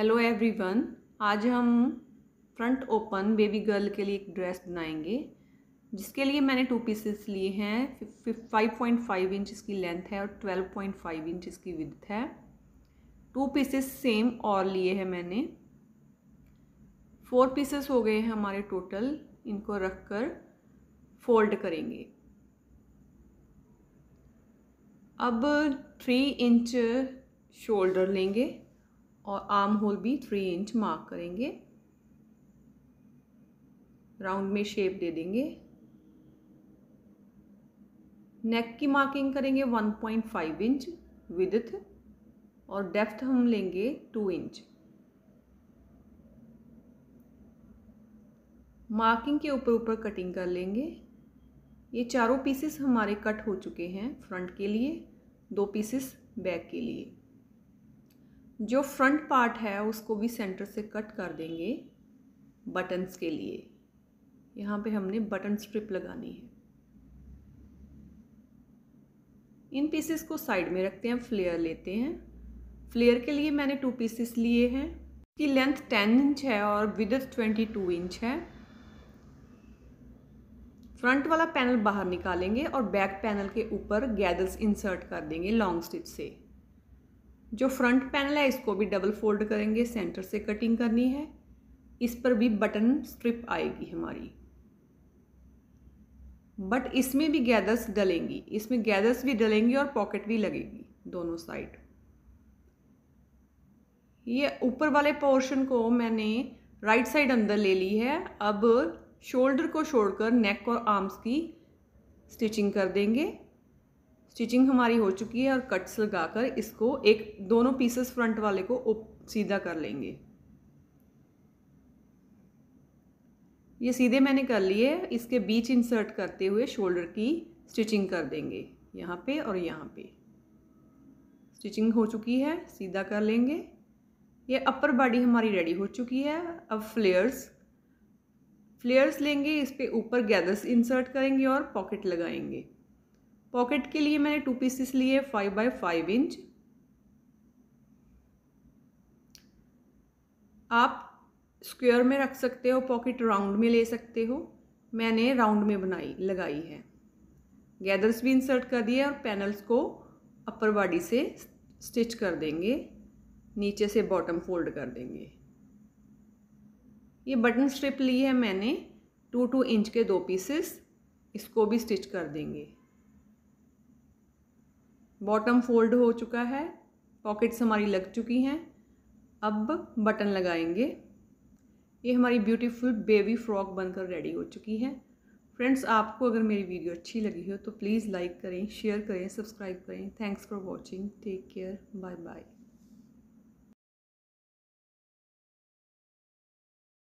hello everyone आज हम front open baby girl के लिए एक ड्रेस बनाएंगे जिसके लिए मैंने टू पीसेस लिए हैं फाइव पॉइंट फाइव इंच इसकी लेंथ है और ट्वेल्व पॉइंट फाइव इंच इसकी विथ है टू पीसेस सेम और लिए हैं मैंने फोर पीसेस हो गए हैं हमारे टोटल इनको रख कर फोल्ड करेंगे अब थ्री इंच शोल्डर लेंगे और आर्म होल भी थ्री इंच मार्क करेंगे राउंड में शेप दे देंगे नेक की मार्किंग करेंगे 1.5 इंच विदथ और डेप्थ हम लेंगे 2 इंच मार्किंग के ऊपर ऊपर कटिंग कर लेंगे ये चारों पीसेस हमारे कट हो चुके हैं फ्रंट के लिए दो पीसेस बैक के लिए जो फ्रंट पार्ट है उसको भी सेंटर से कट कर देंगे बटन्स के लिए यहाँ पे हमने बटन स्ट्रिप लगानी है इन पीसेस को साइड में रखते हैं फ्लेयर लेते हैं फ्लेयर के लिए मैंने टू पीसेस लिए हैं की लेंथ टेन इंच है और विदथ ट्वेंटी टू इंच है फ्रंट वाला पैनल बाहर निकालेंगे और बैक पैनल के ऊपर गैदर्स इंसर्ट कर देंगे लॉन्ग स्टिच से जो फ्रंट पैनल है इसको भी डबल फोल्ड करेंगे सेंटर से कटिंग करनी है इस पर भी बटन स्ट्रिप आएगी हमारी बट इसमें भी गैदर्स डलेंगी इसमें गैदर्स भी डलेंगी और पॉकेट भी लगेगी दोनों साइड ये ऊपर वाले पोर्शन को मैंने राइट साइड अंदर ले ली है अब शोल्डर को छोड़कर नेक और आर्म्स की स्टिचिंग कर देंगे स्टिचिंग हमारी हो चुकी है और कट्स लगाकर इसको एक दोनों पीसेस फ्रंट वाले को सीधा कर लेंगे ये सीधे मैंने कर लिए इसके बीच इंसर्ट करते हुए शोल्डर की स्टिचिंग कर देंगे यहाँ पे और यहाँ पे स्टिचिंग हो चुकी है सीधा कर लेंगे ये अपर बॉडी हमारी रेडी हो चुकी है अब फ्लेयर्स फ्लेयर्स लेंगे इस पर ऊपर गैदर्स इंसर्ट करेंगे और पॉकेट लगाएंगे पॉकेट के लिए मैंने टू पीसेस लिए फाइव बाय फाइव इंच आप स्क्वायर में रख सकते हो पॉकेट राउंड में ले सकते हो मैंने राउंड में बनाई लगाई है गैदर्स भी इंसर्ट कर दिए और पैनल्स को अपर बॉडी से स्टिच कर देंगे नीचे से बॉटम फोल्ड कर देंगे ये बटन स्ट्रिप ली है मैंने टू टू इंच के दो पीसेस इसको भी स्टिच कर देंगे बॉटम फोल्ड हो चुका है पॉकेट्स हमारी लग चुकी हैं अब बटन लगाएंगे ये हमारी ब्यूटीफुल बेबी फ्रॉक बनकर रेडी हो चुकी है फ्रेंड्स आपको अगर मेरी वीडियो अच्छी लगी हो तो प्लीज़ लाइक करें शेयर करें सब्सक्राइब करें thanks for watching take care bye bye